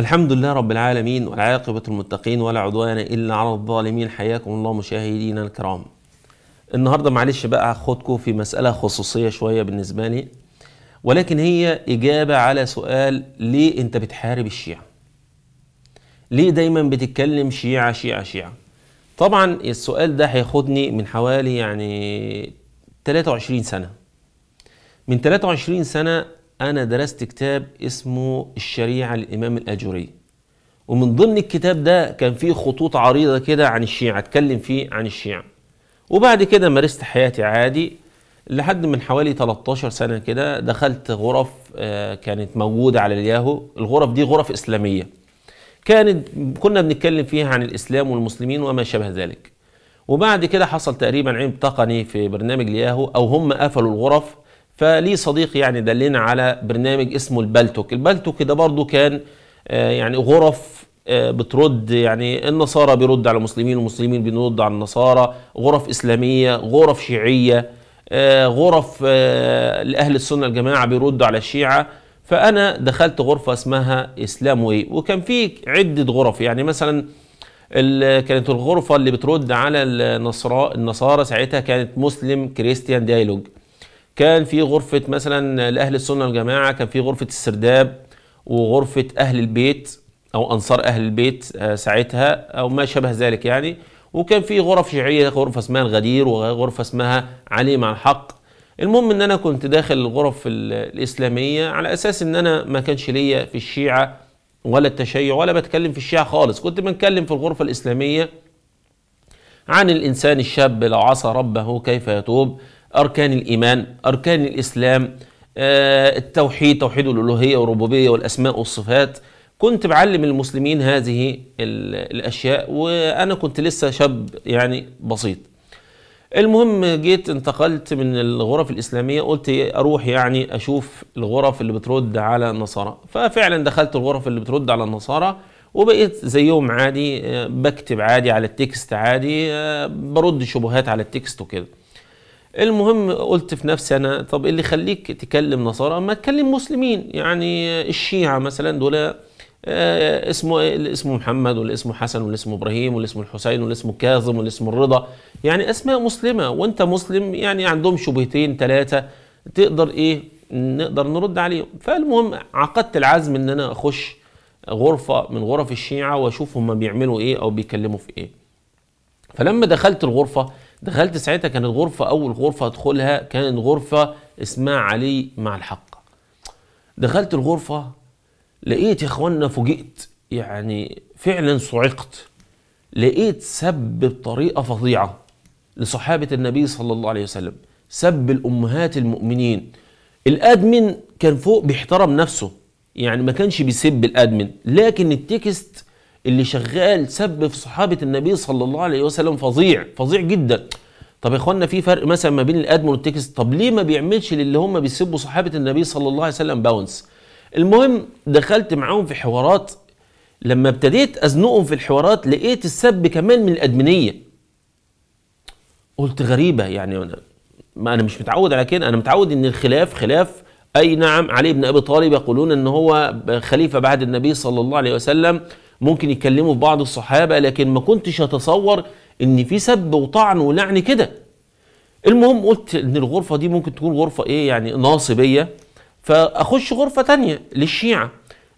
الحمد لله رب العالمين والعاقبة المتقين ولا عدوان إلا على الظالمين حياكم الله مشاهدينا الكرام النهاردة معلش بقى هاخدكم في مسألة خصوصية شوية بالنسبة لي ولكن هي إجابة على سؤال ليه أنت بتحارب الشيعة ليه دايما بتتكلم شيعة شيعة شيعة طبعا السؤال ده هياخدني من حوالي يعني 23 سنة من 23 سنة أنا درست كتاب اسمه الشريعة للإمام الأجوري ومن ضمن الكتاب ده كان فيه خطوط عريضة كده عن الشيعة اتكلم فيه عن الشيعة وبعد كده مارست حياتي عادي لحد من حوالي 13 سنة كده دخلت غرف آه، كانت موجودة على الياهو الغرف دي غرف إسلامية كانت كنا بنتكلم فيها عن الإسلام والمسلمين وما شابه ذلك وبعد كده حصل تقريبا عيب تقني في برنامج الياهو أو هم قفلوا الغرف فليه صديق يعني دلنا على برنامج اسمه البلتوك البلتوك ده برضو كان آه، يعني غرف آه، بترد يعني النصارى بيرد على المسلمين والمسلمين بيرد على النصارى غرف إسلامية غرف شيعية آه، غرف لأهل السنة الجماعة بيردوا على الشيعة فأنا دخلت غرفة اسمها إسلام وي وكان في عدة غرف يعني مثلا كانت الغرفة اللي بترد على النصارى النصارى ساعتها كانت مسلم كريستيان ديالوج كان في غرفة مثلا لأهل السنة والجماعة كان في غرفة السرداب وغرفة أهل البيت أو أنصار أهل البيت آه، ساعتها أو ما شابه ذلك يعني وكان في غرف شيعية غرفة اسمها الغدير وغرفة اسمها علي مع الحق المهم ان انا كنت داخل الغرف الاسلاميه على اساس ان انا ما كانش ليا في الشيعه ولا التشيع ولا بتكلم في الشيعه خالص كنت بنكلم في الغرفه الاسلاميه عن الانسان الشاب لو عصى ربه كيف يتوب أركان الإيمان أركان الإسلام آه، التوحيد توحيد الألوهية والربوبية والأسماء والصفات كنت بعلم المسلمين هذه الأشياء وأنا كنت لسه شاب يعني بسيط المهم جيت انتقلت من الغرف الإسلامية قلت أروح يعني أشوف الغرف اللي بترد على النصارى ففعلا دخلت الغرف اللي بترد على النصارى وبقيت زيهم عادي آه، بكتب عادي على التكست عادي آه، برد شبهات على التكست وكده المهم قلت في نفسي انا طب اللي يخليك تكلم نصارى ما تكلم مسلمين يعني الشيعه مثلا دول آه، اسمه إيه؟ اللي اسمه محمد واللي اسمه حسن واللي اسمه ابراهيم واللي اسمه الحسين واللي اسمه كاظم واللي اسمه الرضا يعني اسماء مسلمه وانت مسلم يعني عندهم شبهتين ثلاثه تقدر ايه نقدر نرد عليهم فالمهم عقدت العزم ان انا اخش غرفه من غرف الشيعه واشوف هم بيعملوا ايه او بيكلموا في ايه فلما دخلت الغرفه دخلت ساعتها كانت غرفه اول غرفه ادخلها كانت غرفه اسمها علي مع الحق دخلت الغرفه لقيت يا اخوانا فوجئت يعني فعلا صعقت لقيت سب بطريقه فظيعه لصحابه النبي صلى الله عليه وسلم سب الامهات المؤمنين الادمن كان فوق بيحترم نفسه يعني ما كانش بيسب الادمن لكن التكست اللي شغال سب في صحابه النبي صلى الله عليه وسلم فظيع فظيع جدا طب يا اخوانا في فرق مثلا ما بين الادمن والتكس طب ليه ما بيعملش للي هم بيسبوا صحابه النبي صلى الله عليه وسلم باونس المهم دخلت معاهم في حوارات لما ابتديت ازنقهم في الحوارات لقيت السب كمان من الادمنيه قلت غريبه يعني أنا ما انا مش متعود على كده انا متعود ان الخلاف خلاف اي نعم علي بن ابي طالب يقولون ان هو خليفه بعد النبي صلى الله عليه وسلم ممكن يتكلموا في بعض الصحابه لكن ما كنتش اتصور ان في سب وطعن ولعن كده المهم قلت ان الغرفه دي ممكن تكون غرفه ايه يعني ناصبيه فاخش غرفه تانية للشيعه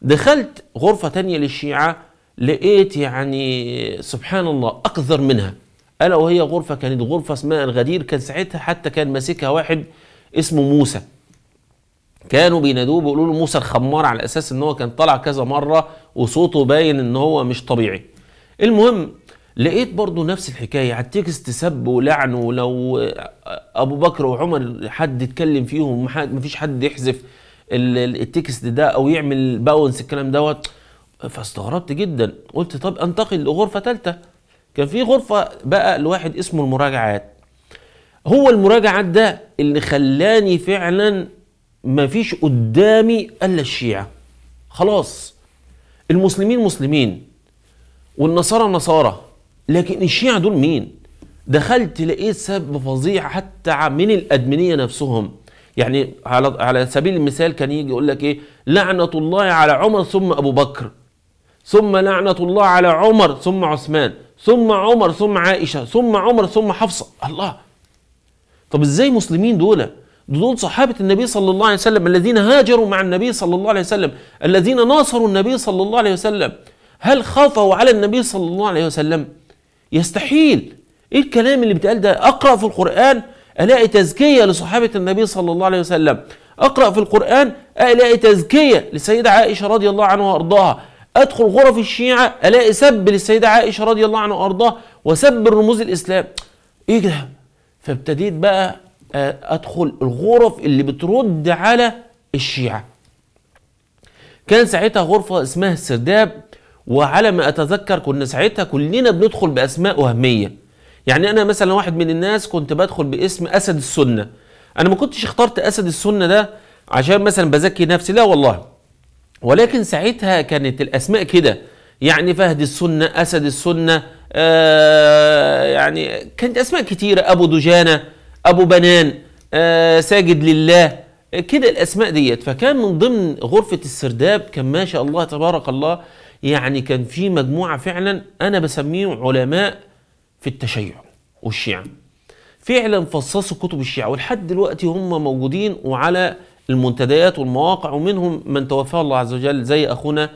دخلت غرفه تانية للشيعه لقيت يعني سبحان الله اقذر منها الا وهي غرفه كانت غرفه اسمها الغدير كان ساعتها حتى كان ماسكها واحد اسمه موسى كانوا بينادوه بيقولوا له موسى الخمار على اساس ان هو كان طالع كذا مره وصوته باين ان هو مش طبيعي المهم لقيت برضو نفس الحكاية على التكست سب ولعن ولو أبو بكر وعمر حد يتكلم فيهم مفيش حد يحذف التكست ده أو يعمل باونس الكلام دوت فاستغربت جدا قلت طب أنتقل لغرفة ثالثة كان في غرفة بقى لواحد اسمه المراجعات هو المراجعات ده اللي خلاني فعلا ما فيش قدامي الا الشيعه خلاص المسلمين مسلمين والنصارى نصارى لكن الشيعه دول مين دخلت لقيت سبب فظيع حتى من الادمنيه نفسهم يعني على على سبيل المثال كان يجي يقول لك ايه لعنه الله على عمر ثم ابو بكر ثم لعنه الله على عمر ثم عثمان ثم عمر ثم عائشه ثم عمر ثم حفصه الله طب ازاي مسلمين دول دول صحابة النبي صلى الله عليه وسلم الذين هاجروا مع النبي صلى الله عليه وسلم الذين ناصروا النبي صلى الله عليه وسلم هل خافوا على النبي صلى الله عليه وسلم يستحيل ايه الكلام اللي بيتقال ده اقرا في القران الاقي تزكيه لصحابه النبي صلى الله عليه وسلم اقرا في القران الاقي تزكيه للسيده عائشه رضي الله عنها وارضاها ادخل غرف الشيعه الاقي سب للسيده عائشه رضي الله عنها وارضاها وسب رموز الاسلام ايه ده فابتديت بقى آه، ادخل الغرف اللي بترد على الشيعه كان ساعتها غرفه اسمها السرداب وعلى ما اتذكر كنا ساعتها كلنا بندخل باسماء وهميه يعني انا مثلا واحد من الناس كنت بدخل باسم اسد السنه انا ما كنتش اخترت اسد السنه ده عشان مثلا بزكي نفسي لا والله ولكن ساعتها كانت الاسماء كده يعني فهد السنه اسد السنه آه يعني كانت اسماء كتيره ابو دجانه أبو بنان آه، ساجد لله آه، كده الأسماء ديت فكان من ضمن غرفة السرداب كان ما شاء الله تبارك الله يعني كان في مجموعة فعلا أنا بسميهم علماء في التشيع والشيعة فعلا فصصوا كتب الشيعة ولحد دلوقتي هم موجودين وعلى المنتديات والمواقع ومنهم من توفاه الله عز وجل زي أخونا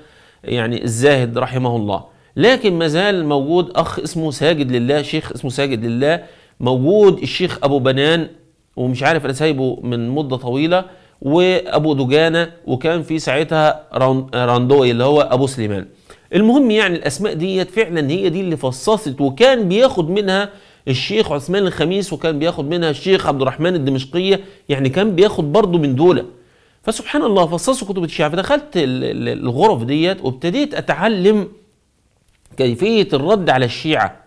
يعني الزاهد رحمه الله لكن ما زال موجود أخ اسمه ساجد لله شيخ اسمه ساجد لله موجود الشيخ ابو بنان ومش عارف انا سايبه من مده طويله وابو دجانه وكان في ساعتها راندوي اللي هو ابو سليمان المهم يعني الاسماء ديت فعلا هي دي اللي فصصت وكان بياخد منها الشيخ عثمان الخميس وكان بياخد منها الشيخ عبد الرحمن الدمشقيه يعني كان بياخد برضه من دول فسبحان الله فصصوا كتب الشيعه فدخلت الغرف ديت وابتديت اتعلم كيفيه الرد على الشيعه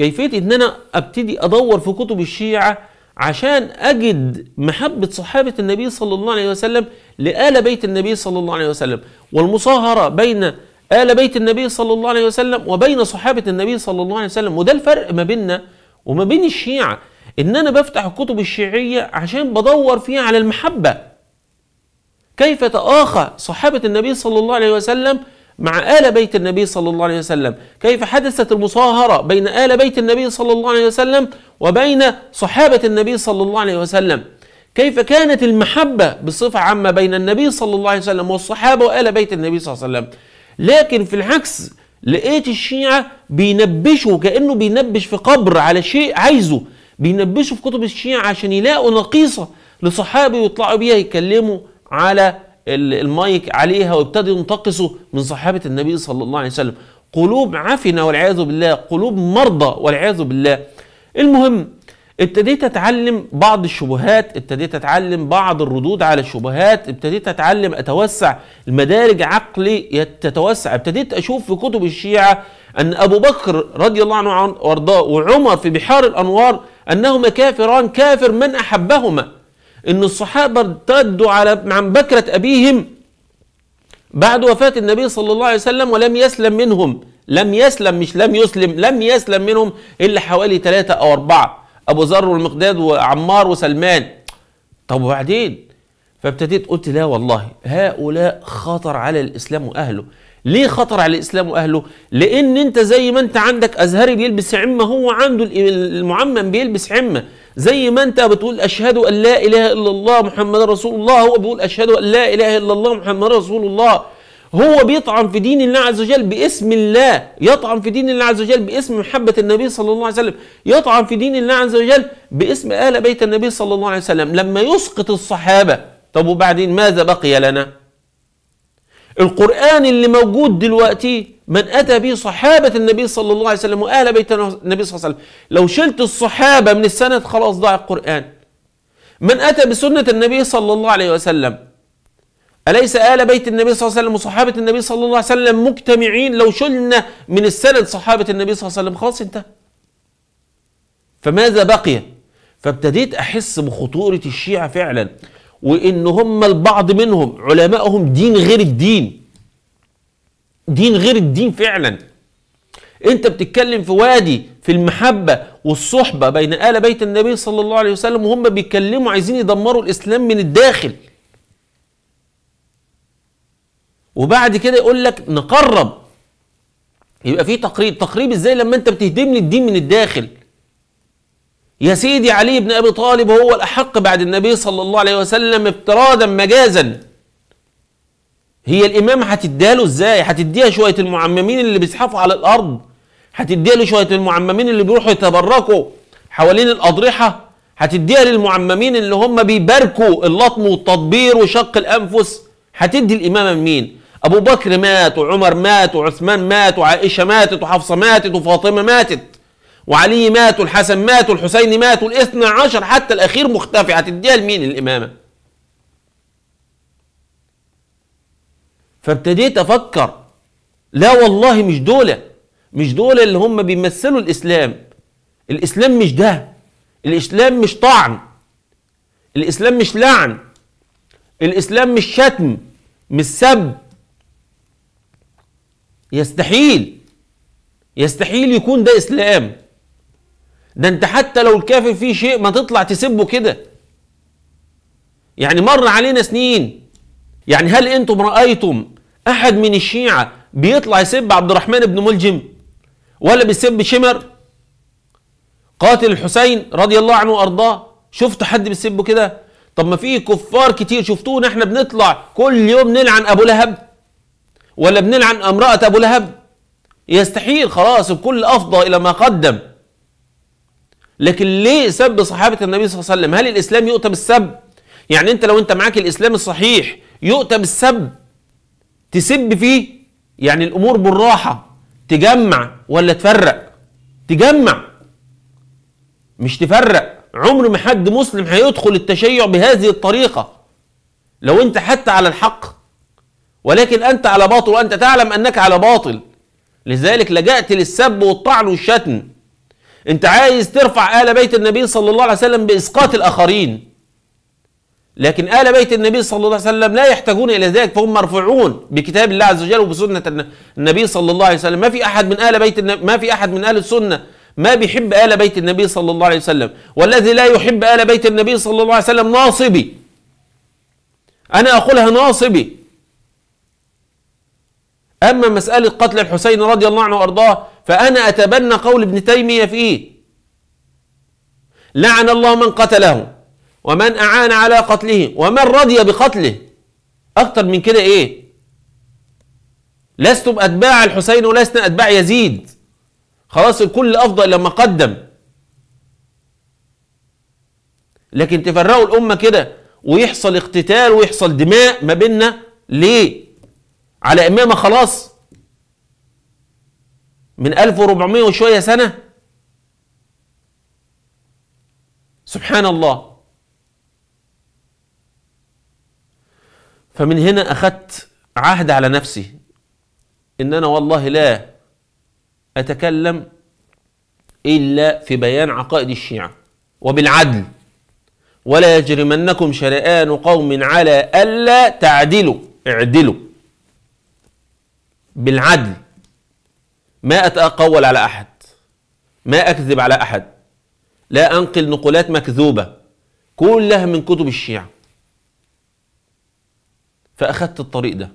كيفيه ان انا ابتدي ادور في كتب الشيعه عشان اجد محبه صحابه النبي صلى الله عليه وسلم لال بيت النبي صلى الله عليه وسلم والمصاهره بين آل بيت النبي صلى الله عليه وسلم وبين صحابة النبي صلى الله عليه وسلم وده الفرق ما بيننا وما بين الشيعة إن أنا بفتح الكتب الشيعية عشان بدور فيها على المحبة كيف تآخى صحابة النبي صلى الله عليه وسلم مع آل بيت النبي صلى الله عليه وسلم كيف حدثت المصاهرة بين آل بيت النبي صلى الله عليه وسلم وبين صحابة النبي صلى الله عليه وسلم كيف كانت المحبة بصفة عامة بين النبي صلى الله عليه وسلم والصحابة وآل بيت النبي صلى الله عليه وسلم لكن في العكس لقيت الشيعة بينبشوا كأنه بينبش في قبر على شيء عايزه بينبشوا في كتب الشيعة عشان يلاقوا نقيصة لصحابي ويطلعوا بيها يتكلموا على المايك عليها وابتدوا ينتقصوا من صحابه النبي صلى الله عليه وسلم قلوب عفنه والعياذ بالله قلوب مرضى والعياذ بالله المهم ابتديت اتعلم بعض الشبهات ابتديت اتعلم بعض الردود على الشبهات ابتديت اتعلم اتوسع المدارج عقلي تتوسع ابتديت اشوف في كتب الشيعه ان ابو بكر رضي الله عنه وارضاه وعمر في بحار الانوار انهما كافران كافر من احبهما ان الصحابه ارتدوا على عن بكره ابيهم بعد وفاه النبي صلى الله عليه وسلم ولم يسلم منهم لم يسلم مش لم يسلم لم يسلم منهم الا حوالي ثلاثه او اربعه ابو ذر والمقداد وعمار وسلمان طب وبعدين فابتديت قلت لا والله هؤلاء خطر على الاسلام واهله ليه خطر على الاسلام واهله لان انت زي ما انت عندك ازهري بيلبس عمه هو عنده المعمم بيلبس عمه زي ما انت بتقول اشهد ان لا اله الا الله محمد رسول الله هو بيقول اشهد ان لا اله الا الله محمد رسول الله هو بيطعن في دين الله عز وجل باسم الله يطعن في دين الله عز وجل باسم محبة النبي صلى الله عليه وسلم يطعن في دين الله عز وجل باسم آل بيت النبي صلى الله عليه وسلم لما يسقط الصحابة طب وبعدين ماذا بقي لنا القرآن اللي موجود دلوقتي من أتى به صحابة النبي صلى الله عليه وسلم وأهل بيت النبي صلى الله عليه وسلم لو شلت الصحابة من السند خلاص ضاع القرآن من أتى بسنة النبي صلى الله عليه وسلم أليس آل بيت النبي صلى الله عليه وسلم وصحابة النبي صلى الله عليه وسلم مجتمعين لو شلنا من السند صحابة النبي صلى الله عليه وسلم خلاص انتهى فماذا بقي فابتديت أحس بخطورة الشيعة فعلا وان هم البعض منهم علمائهم دين غير الدين دين غير الدين فعلا انت بتتكلم في وادي في المحبه والصحبه بين ال بيت النبي صلى الله عليه وسلم وهم بيتكلموا عايزين يدمروا الاسلام من الداخل وبعد كده يقول لك نقرب يبقى في تقريب تقريب ازاي لما انت بتهدم لي الدين من الداخل يا سيدي علي بن أبي طالب هو الأحق بعد النبي صلى الله عليه وسلم افتراضا مجازا هي الإمام هتديها إزاي هتديها شوية المعممين اللي بيزحفوا على الأرض هتديها لشوية المعممين اللي بيروحوا يتبركوا حوالين الأضرحة هتديها للمعممين اللي هم بيباركوا اللطم والتطبير وشق الأنفس هتدي الإمامة لمين؟ أبو بكر مات وعمر مات وعثمان مات وعائشة ماتت وحفصة ماتت وفاطمة ماتت وعلي مات الحسن مات الحسين مات الاثنى عشر حتى الأخير مختفي هتديها لمين الإمامة فابتديت أفكر لا والله مش دولة مش دولة اللي هم بيمثلوا الإسلام الإسلام مش ده الإسلام مش طعن الإسلام مش لعن الإسلام مش شتم مش سب يستحيل يستحيل يكون ده إسلام ده انت حتى لو الكافر فيه شيء ما تطلع تسبه كده يعني مر علينا سنين يعني هل انتم رأيتم احد من الشيعة بيطلع يسب عبد الرحمن بن ملجم ولا بيسب شمر قاتل الحسين رضي الله عنه وارضاه شفتوا حد بيسبه كده طب ما في كفار كتير شفتونا احنا بنطلع كل يوم نلعن ابو لهب ولا بنلعن امرأة ابو لهب يستحيل خلاص الكل افضى الى ما قدم لكن ليه سب صحابه النبي صلى الله عليه وسلم هل الاسلام يؤتى بالسب يعني انت لو انت معاك الاسلام الصحيح يؤتى بالسب تسب فيه يعني الامور بالراحه تجمع ولا تفرق تجمع مش تفرق عمر ما حد مسلم هيدخل التشيع بهذه الطريقه لو انت حتى على الحق ولكن انت على باطل وانت تعلم انك على باطل لذلك لجأت للسب والطعن والشتم انت عايز ترفع آل بيت النبي صلى الله عليه وسلم بإسقاط الآخرين لكن آل بيت النبي صلى الله عليه وسلم لا يحتاجون إلى ذلك فهم مرفوعون بكتاب الله عز وجل وبسنة النبي صلى الله عليه وسلم ما في أحد من آل بيت النبي ما في أحد من آل السنة ما بيحب آل بيت النبي صلى الله عليه وسلم والذي لا يحب آل بيت النبي صلى الله عليه وسلم ناصبي أنا أقولها ناصبي أما مسألة قتل الحسين رضي الله عنه وأرضاه فأنا أتبنى قول ابن تيمية فيه لعن الله من قتله ومن أعان على قتله ومن رضي بقتله أكتر من كده إيه لستم أتباع الحسين ولسنا أتباع يزيد خلاص الكل أفضل لما قدم لكن تفرقوا الأمة كده ويحصل اقتتال ويحصل دماء ما بيننا ليه على إمامة خلاص من 1400 وشوية سنة سبحان الله فمن هنا أخذت عهد على نفسي إن أنا والله لا أتكلم إلا في بيان عقائد الشيعة وبالعدل ولا يجرمنكم شنآن قوم على ألا تعدلوا اعدلوا بالعدل ما أتأقول على أحد ما أكذب على أحد لا أنقل نقولات مكذوبة كلها من كتب الشيعة فأخذت الطريق ده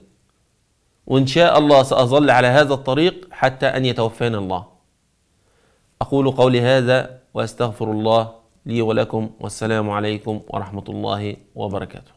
وإن شاء الله سأظل على هذا الطريق حتى أن يتوفاني الله أقول قولي هذا وأستغفر الله لي ولكم والسلام عليكم ورحمة الله وبركاته